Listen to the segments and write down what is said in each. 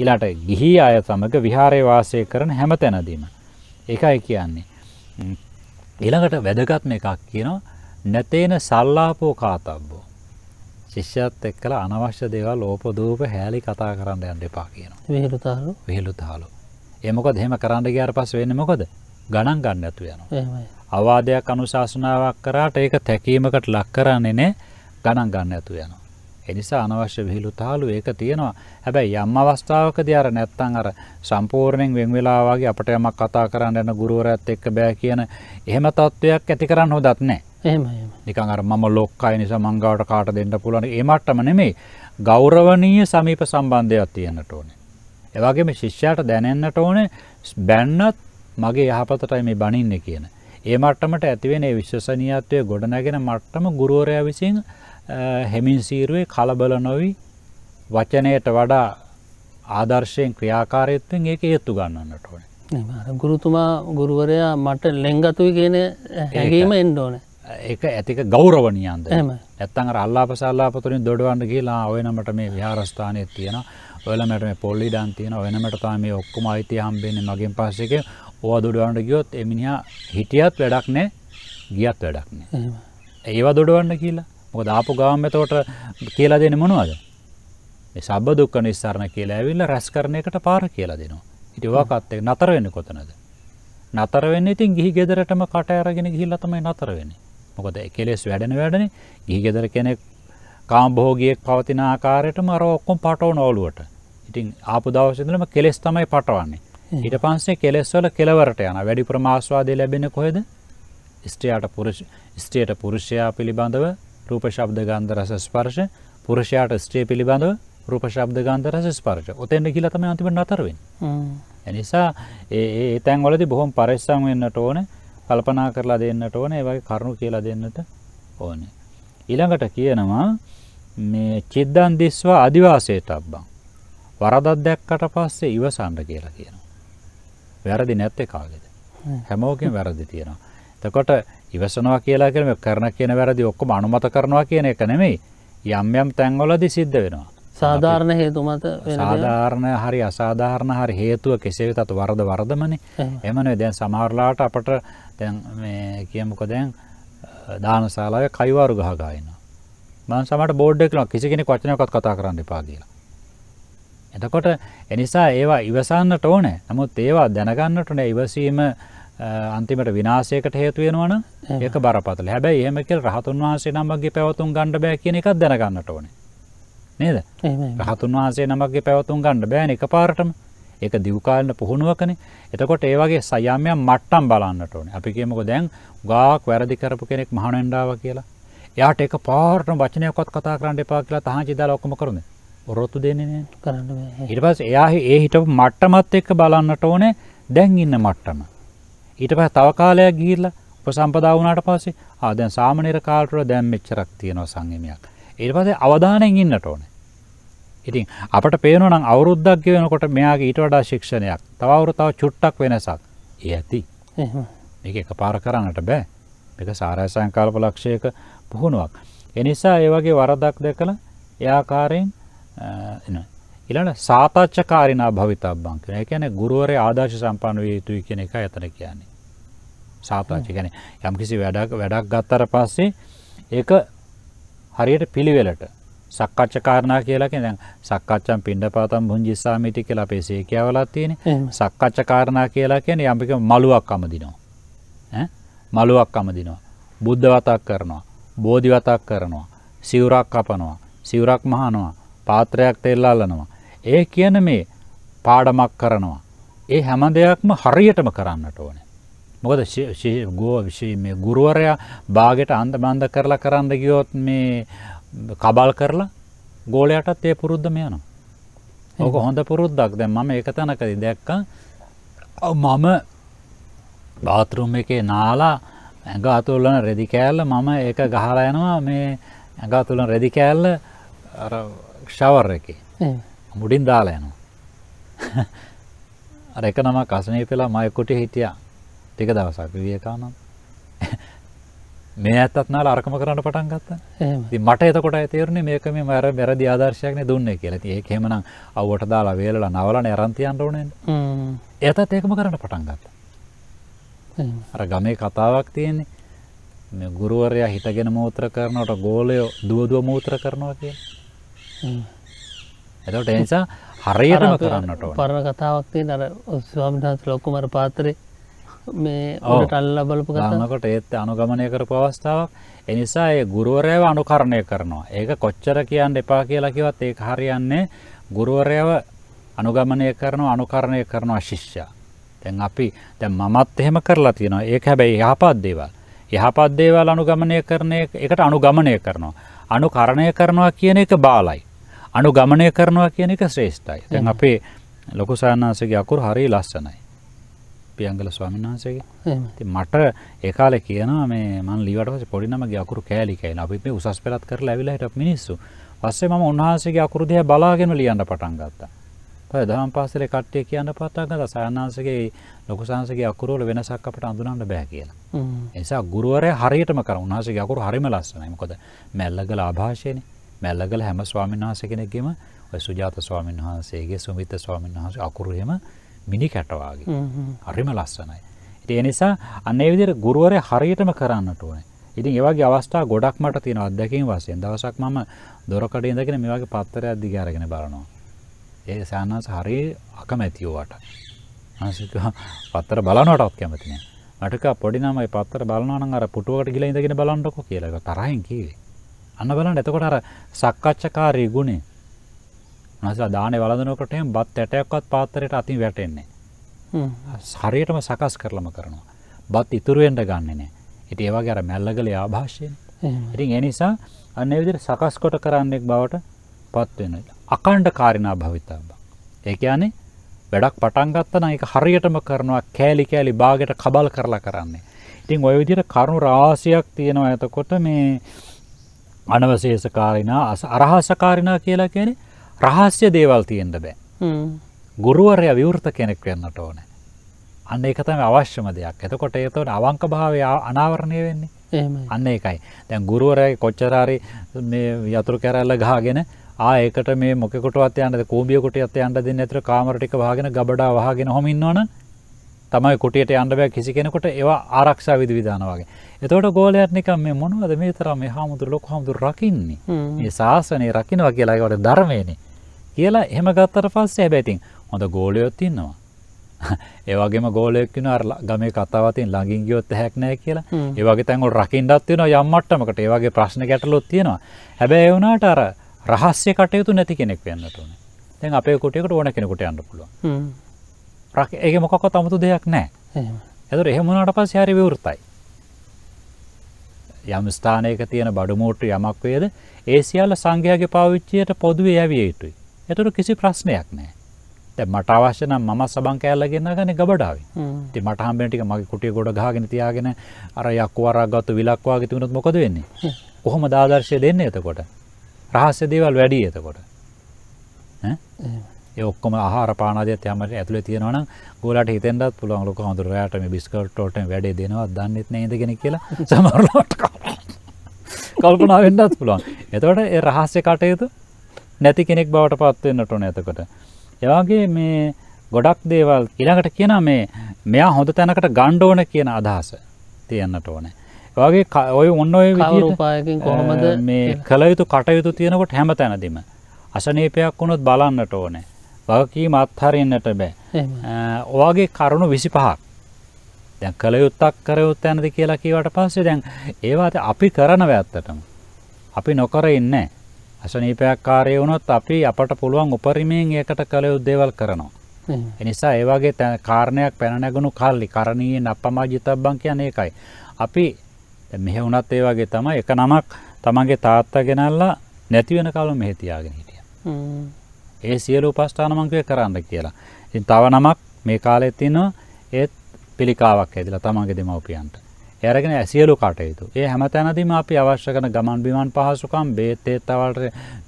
ඊළාට ගිහි අය සමග විහාරයේ වාසය කරන හැම තැනදීම. ඒකයි කියන්නේ. ඊළඟට වැදගත්ම එකක් කියනවා නැතේන සල්ලාපෝ කාතබ්බෝ. ශිෂ්‍යත් එක්කලා අනවශ්‍ය දේවල් ඕපදූප හැලි කතා කරන්න යන්න එපා කියනවා. විහිළුතාලු. විහිළුතාලු. ඒ මොකද එහෙම කරන්න ගියාට පස්සේ වෙන්නේ මොකද? ගණන් ගන්න නැතු යනවා. එහෙමයි. අවාදයක් අනුශාසනාවක් කරාට ඒක තැකීමකට ලක් කරන්නේ නැහැ. ගණන් ගන්න නැතු යනවා. ඒ නිසා අනවශ්‍ය විහිළු තහළු ඒක තියෙනවා. හැබැයි යම් අවස්ථාවකදී අර නැත්තම් අර සම්පූර්ණයෙන් වෙන් වෙලා වගේ අපිට යමක් කතා කරන්න යන ගුරුවරයාත් එක්ක බෑ කියන එහෙම තත්වයක් ඇති කරන්න හොදත් නැහැ. එහෙමයි. නිකන් අර මම ලොක්කයි නිසා මං ගාවට කාට දෙන්න පුළුවන් ඒ මට්ටම නෙමෙයි. ගෞරවනීය සමීප සම්බන්ධයක් තියෙන්නට ඕනේ. ඒ වගේම ශිෂ්‍යයාට දැනෙන්නට ඕනේ බැන්නත් මගේ යහපතටයි මේ බණින්නේ කියන. ඒ මට්ටමට ඇතිවෙන ඒ විශ්වසනීයත්වය ගොඩනැගෙන මට්ටම ගුරුවරයා විසින් හෙමින් සීරුවේ කලබල නොවි වචනයට වඩා ආදර්ශයෙන් ක්‍රියාකාරීත්වයෙන් ඒක ඒත්තු ගන්නන්නට ඕනේ. ගුරුතුමා ගුරුවරයා මට ලෙංගතුයි කියන හැඟීම එන්න ඕනේ. ඒක ඇතික ගෞරවනියන්ද ඇත්තන් අල්ලාප සල්ලාපතුරින් දොඩවන්න කියලා ඔයනමට මේ විහාරස්ථානය තියෙන ඔලමට මේ පොල්ලි ඩන් තියෙන වෙනමට තා මේ ඔක්කොම අයිති හම්බෙන්නේ මගින් පස්සෙක ඕ දොඩවන්ට ගියොත් එමිනිහා හිටියත් වැඩක් නෑ ගියත් වැඩක් නෑ ඒවා දොඩවන්න කියලා මොකද ආපු ගාම එතකොට කියලා දෙන්නේ මොනවද? මේ සබ්බ දුක්ඛ නිස්සාරණ කියලා ඇවිල්ලා රැස්කරණයකට පාර කියලා දෙනවා. ඉතින් ඔකත් එක්ක නතර වෙන්නේ කොතනද? නතර වෙන්නේ ඉතින් ගිහි ගෙදරටම කට ඇරගෙන ගිහිල්ලා තමයි නතර වෙන්නේ. මොකද කෙලෙස් වැඩෙන වැඩනේ ගිහි ගෙදර කෙනෙක් කාම්භෝගියෙක් පවතින ආකාරයටම අර ඔක්කොම පටවන ඔළුවට. ඉතින් ආපු දවසේ ඉඳලම කෙලෙස් තමයි පටවන්නේ. ඊට පස්සේ කෙලෙස් වල කෙලවරට යන වැඩිපුරම ආස්වාදය ලැබෙන්නේ කොහෙද? ස්ත්‍රියට පුරුෂ ස්ත්‍රියට පුරුෂයා පිළිබඳව රූපශබ්ද ගන්ධ රස ස්පර්ශ පුරෂයාට ස්ත්‍රය පිළිබඳව රූපශබ්ද ගන්ධ රස ස්පර්ශ ඔතෙන්ට කියලා තමයි අන්තිමට නතර වෙන්නේ එනිසා ඒ තැන්වලදී බොහොම පරිස්සම් වෙන්නට ඕනේ කල්පනා කරලා දෙන්නට ඕනේ ඒ වගේ කරුණු කියලා දෙන්නට ඕනේ ඊළඟට කියනවා මේ චිද්දන් දිස්වා අදිවාසයට අබ්බං වරදක් දැක්කට පස්සේ ඉවසන්න කියලා කියනවා. වැරදි නැත්තේ කාගේද? හැමෝගෙම වැරදි තියෙනවා. එතකොට ඉවසනවා කියලා කියන්නේ කරන කියන වැරදි ඔක්කොම අනුමත කරනවා කියන එක නෙමෙයි. යම් යම් තැන්වලදී සිද්ධ වෙනවා. සාධාරණ හේතු මත සාධාරණ හරි අසාධාරණ හරි හේතුව කෙසේ වෙතත් වරද වරදමනේ. එහෙම නෙවෙයි දැන් සමහරලාට අපට දැන් මේ කියමුකෝ දැන් දානශාලාවේ කයිවාරු ගහ ගහ ඉන්නවා. මම සමහරට බෝඩ් එකේ කිසි කෙනෙක් වචනයක්වත් කතා කරන්න එපා කියලා. එතකොට එනිසා ඒවා ඉවසන්නට ඕනේ. නමුත් ඒවා දැනගන්නට ඕනේ ඉවසීම අන්තිමට විනාසයකට හේතු වෙනවන ඒක බරපතල හැබැයි එහෙමකල් රහතුන් වහන්සේ නමක්ගේ පැවතුම් ගණඩ බෑ කියන එකක් දැනගන්නට ඕන නේද රහතුන් වහන්සේ නමක්ගේ පැවතුම් ගණඩ බෑන එක පාරටම එක දිවකාලන පුහුණුවකන එතකොට ඒවගේ සයාමයන් මට්ටම් බලන්නට ඕන අපි කියමක දැන් ගාක් වැරදි කරපු කෙනෙක් මහනෙන්ඩාව කියලා යාට එක පාරට වචනයකොත් කතා කරන්න එපා කියලා තහංචි දාලා ඔක්කොම කරන්නේ ඔරොත්තු දෙන්නේ කරන්න ඉට පස් එයා ඒ හිට මට්ටමත් එක්ක බලන්නට ඕනේ දැන් ඉන්න මට්ටම ඊට පස්සේ තව කාලයක් ගිහිල්ලා උපසම්පදා වුණාට පස්සේ ආ දැන් සාමණේර කාලට දැන් මෙච්චරක් තියෙනවා සංයමයක්. ඊට පස්සේ අවධානයෙන් ඉන්නට ඕනේ. ඉතින් අපට පේනවා නම් අවුරුද්දක් ගෙවෙනකොට මෙයාගේ ඊට වඩා ශික්ෂණයක් තව අවුරුදු තව චුට්ටක් වෙනසක්. ඒ ඇති. එහෙම. මේක එකපාර කරන්නට බෑ. මේක සාරය සංකල්ප ලක්ෂයක පුහුණුවක්. ඒ නිසා ඒ වගේ වරදක් දැකලා ඒ ආකාරයෙන් ඊළඟ සාතාච්චකාරිනා භවිතබ්බං කියන. ඒ කියන්නේ ගුරුවරයා ආදර්ශ සම්පන්න විය යුතුයි කියන එකයි එතන කියන්නේ. සාපච්චි ගැන යම් කිසි වැඩක් වැඩක් ගත්තර පස්සේ ඒක හරියට පිළිවෙලට සක්කච්ච කාරණා කියලා කියන සක්කච්චම් පින්ඩ පාතම් භුංජිස්සාමිටි කියලා අපේ සේකියාවලත් තියෙන සක්කච්ච කාරණා කියලා කියන යම්පික මලුවක් අමදිනවා මලුවක් අමදිනවා බුද්ධ වතක් කරනවා බෝධි වතක් කරනවා සිවුරක් කපනවා සිවුරක් මහනවා පාත්‍රයක් තෙල්ලාලනවා ඒ කියන මේ පාඩමක් කරනවා ඒ හැම දෙයක්ම හරියටම කරන්නට ඕනේ මොකද ගෝ ගුරුවරයා බාගෙට අන්ද බන්ධ කරලා කරන්න ගියොත් මේ කබල් කරලා ගෝලයටත් ඒ පුරුද්ධම යනවා. ඕක හොඳ පුරුද්දක් දැන් මම ඒක තැනකදී දැක්කා මම බාත්‍රූම් එකේ නාලා ඇඟ අතුල්ලන රෙදි කෑල්ල මම ඒක ගහලා යනවා මේ ඇඟ අතුලන රෙදි කෑල්ල අර ෂවර් එකේ මුඩින් දාලා යනවා. අර එක නමක් අසනීපෙලා මයකුටි හිටියා ටික දවසක් විවේකානන්ද මේ ඇත්තත් නාලා අරකම කරන්න පටන් ගත්තා. ඉතින් මට එතකොට තේරුනේ මේක මේ මර වැරදි ආදර්ශයක්නේ දුන්නේ කියලා. ඉතින් ඒක එහෙමනම් අවුවට දාලා වේලලා නවලනේ අරන් තියන්න ඕනේනේ. හ්ම්. එතත් ඒකම කරන්න පටන් ගත්තා. අර ගමේ කතාවක් තියෙන්නේ. මේ ගුරුවරයා හිටගෙන මෝත්‍ර කරනකොට ගෝලය දුවදුව මෝත්‍ර කරනවා කියන්නේ. එතකොට ඒ නිසා හරියටම කරන්නට ඕන. පරණ කතාවක් තියෙන අර ස්වාමීන් වහන්සේ ලොකුමර පාත්‍රේ මේ ඔටල් ලබලපු කරන්නකොට ඒත් අනුගමනය කරපු අවස්ථාවක් එනිසා ඒ ගුරුවරයව අනුකරණය කරනවා ඒක කොච්චර කියන්න එපා කියලා කිවත් ඒ හරියන්නේ ගුරුවරයව අනුගමනය කරනවා අනුකරණය කරනවා ශිෂ්‍ය තැන් අපි දැන් මමත් එහෙම කරලා තියෙනවා ඒක හැබැයි යහපත් දේවල් යහපත් දේවල් අනුගමනය කරන එකට අනුගමනය කරනවා අනුකරණය කරනවා කියන එක බාලයි අනුගමනය කරනවා කියන එක ශ්‍රේෂ්ඨයි දැන් අපේ ලොකු සාන්නාසගේ අකුරු හරි ලස්සනයි පියංගල ස්වාමීන් වහන්සේගේ මට ඒකාල කියන මේ මන් ලිවට පොඩි නම ගකුරු කෑලි කියන අපි මේ උසස් පෙරත් කරලා ඇවිල්ලා හිටපු මිනිස්සු. පස්සේ මම උන්වහන්සේගේ අකුරු දිහා බලාගෙන ලියන්න පටන් ගත්තා. පස්සේ දහම් පාසලේ කට්ටිය කියන්න පටන් ගත්තා සයන්හන්සේගේ ලොකු සංසගේ අකුරු වල වෙනසක් අපිට අඳුනන්න බෑ කියලා. ඒ නිසා ගුරුවරයා හරියටම කරා. උන්වහන්සේගේ අකුරු හරිම ලස්සනයි. මොකද මැල්ලගල ආభాෂයනේ. මැල්ලගල හැම ස්වාමීන් වහන්සේ කෙනෙක්ගෙම ඔය සුජාත ස්වාමීන් වහන්සේගේ සුමිත ස්වාමීන් වහන්සේ අකුරු එහෙම මිනි කැටවාගේ හරිම ලස්සනයි. ඉති එනිසා අන්න විදිර ගුරුවරය හරියටම කරන්නට ඕනේ ඉතින් ඒවාගේ අවස්ථා ගොඩක් මට තියෙන අත්දැකීම් වශයෙන් දවසක් මම දොරකඩ ඉඳගෙන මේ වගේ පත්තරයක් දිග අරගෙන බලනවා. ඒ සානස් හරිය අකමැතියෝ වට. ආසික පත්තර බලනවටවත් කැමති නෑ. මට කිව්වා පොඩි ළමයි පත්තර බලනවා නම් අර පුටුවකට ගිහලා ඉඳගෙන බලන්නකෝ කියලා. ඒක තරහින් කිව්වේ. අන්න බලන්න එතකොට අර සක්කච්ඡකාරී ගුණේ උන්වහන්සේලා දානේ වළඳනකොට එහෙම බත් ඇටයක්වත් පාත්‍රයට අතින් වැටෙන්නේ හරියටම සකස් කරලම කරනවා. බත් ඉතුරු වෙන්න ගන්නෙ නෑ. ඉතින් ඒ වගේ අර මැල්ලගලේ ආభాෂයනේ. ඉතින් ඒ නිසා අන්න ඒ විදිහට සකස් කොට කරන්නෙක් බවට පත් වෙනවා. අකණ්ඩකාරිනා භවිතාව. ඒ කියන්නේ වැඩක් පටන් ගත්තා නම් ඒක හරියටම කරනවා කෑලි කෑලි බාගෙට කබල් කරලා කරන්නේ. ඉතින් ওই විදිහට කරුණු රාශියක් තියෙනවා. එතකොට මේ අනවශේෂකාරිනා අරහසකාරිනා කියලා කියන්නේ ප්‍රහස්්‍ය දේවල් තියෙන්ට බෑ ගුරුවරය විවෘත කෙනෙක් වෙන්නට ඕන අන්න එකතම අවශ්‍යම දෙයක් එතකොට ඒතවට අවංක භාවය අනාවරණය වෙන්නේ අන්න එකයි දැන් ගුරුවරය කොච්චරාරි යතුරු කැරල්ල ගාගෙන ඒකට මේ මොකකොටත් යන්න කූබියකොට අත අන්ට දෙන්න ඇතර කාමරටික වාගෙන ගබඩා වහගෙන හොමින්වන තමයි කොටියට අන්ඩබෑ කිසි කෙනකොට ඒවා ආරක්ෂා විදි විධානවාගේ. එතකොට ගෝලයක් නිකම් මේ මොනවද මේ තරම් මේ හාමුදුර ලොක හමුදුර රකින්නේ ඒ ශාසනය රකිනවා කියලාකට ධර්මයනේ කියලා එහෙම ගත්තර පස්සේ හැබැයිතින් හොඳ ගෝලයොත් ඉන්නවා. ඒවගේම ගෝලයක්න ගම කතාවතින් ලඟින් ගියොත් හැක්නෑ කියලා ඒවගේ තැන්ගොල් රකිින්ඩත් තියෙන යම්මට්ටමකට ඒවගේ ප්‍රශ්න ගැටලොත් තියෙනවා හැබැ එවුණට අර රහස්්‍ය කටයුතු නැති කෙනෙක් වෙන්නටන තැන් අපේ කොටයකට ඕන කෙනෙකුට අන්න පුළුව ඒ මොකක් අමුතු දෙයක් නෑ ඇතු එහෙමුණට පස් හරි විවෘතයි යම් ස්ථානයක තියෙන බඩුමෝට්‍ර යමක් වේද ඒ සියල්ල සංඝයාගේ පාවිච්චියයට පොදුවේ ඇවිය යුතුයි එතුට කිසි ප්‍රශ්නයක් නෑ ඇ මට අවශ්‍යන ම සබන් කෑල්ලගෙන ගන ගබඩාව ති මට හම්බෙන්ටික මගේ කුටිය ගොඩ ගාගෙන තියාගෙන අර යක්වරක්ගත්තු විලක්වාගේ තුනත් මොකද වෙන්නේ කොහොම දාදර්ශය දෙන්න එතකොට රහස්්‍ය දේවල් වැඩි එතකොට ඒ ඔක්කොම ආරපානදය යමට ඇතුල තියෙනවන ගොලට හිතෙන්ත් පුළුවන් ලොක හඳුරයාටම බිස්කටෝට වැඩේ දෙනවා දන්නෙත් නේදගෙන කියලා සමරලට කල්පනා වෙන්නත් පුළුවන් එතවට ඒ රහස්්‍ය කටයුතු නැති කෙනෙක් බවට පත්වෙන්නට ඕන එතකොට. එවාගේ මේ ගොඩක් දේවල් ඊළඟට කියන මේ මෙයා හොඳ තැනකට ගණ්ඩෝන කියන අදහස තියන්නට ඕනේ. වගේ ඔය ඔන්න ඔය රූපායකින් කොහොමද මේ කළයුතු කටයුතු තියෙනකොට හැම තැනදිම. අසනීපයක් වුණොත් බලන්නට ඕනේ. වගකීම අත්හරන්නට බෑ. ඔවාගේ කරුණු විසි පහක්. දැන් කළයුත්තක් කරයුත් ඇනද කියලා කීවට පස්සේ දැන් ඒවාත අපි කරන වැත්තටම. අපි නොකර ඉන්නේ. අසනීපයක් කාර්ය වුණොත් අපි අපට පුළුවන් උපරිමයෙන් ඒකට කළ යුතු දේවල් කරනවා. එනිසා ඒ වගේ කාරණයක් පැන නැගුණු කල්ලි කරණීය නප්පමාජිතබ්බන් කියන්නේ ඒකයි. අපි මෙහෙ වුණත් ඒ වගේ තමයි එක නමක් තමන්ගේ තාත්තා ගෙනල්ලා නැති වෙන කලම මෙහෙ තියාගෙන හිටියා. ඒ සියලු උපස්ථාන මං කියේ කරන්න කියලා. ඉතින් තව නමක් මේ කාලෙත් තියෙනවා ඒත් පිළිකාවක් ඇදලා තමන්ගේ දෙමව්පියන්ට. ඇරගෙන ඇසියලු කටයුතු. ඒ හැමතැනදීම අපි අවශ්‍ය කරන ගමන් බිමන් පහසුකම් බේත්තේත් අවලට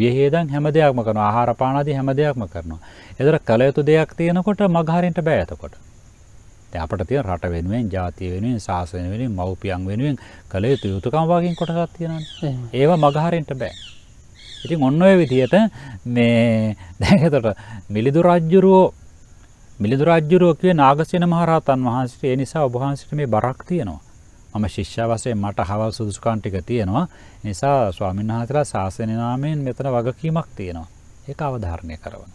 වියහේදන් හැම දෙයක්ම කරන ආහාරපානාදී හැම දෙයක්ම කරනවා. එදර කළයුතු දෙයක් තියෙනකොට මගහරින්ට බෑඇතකොට. අපට තිය රට වෙනුවෙන් ජාතිය වෙනුවෙන් ශාසන වෙනින් මව්පියන් වෙනුවෙන් කළයුතු යුතුකම් වගින් කොටසක් තියෙන ඒවා මගහරින්ට බෑ. ඉතින් ඔන්න ඔය විදියට මේ දැහතට මිලිදු රජ්ජුරුවෝ මිලිදු රජ්ජුරුවෝ කිය නාගසයන මහරහතන් වහන්සේ ඒ නිසා ඔබහන්සිට මේ බරක් තියෙනවා. මම ශිෂ්‍ය වශයෙන් මට හවල් සුදුසුකම් ටික තියෙනවා. නිසා ස්වාමීන් වහන්සේලා ශාසන නාමයෙන් මෙතන වගකීමක් තියෙනවා. ඒක අවධාරණය කරවන්න.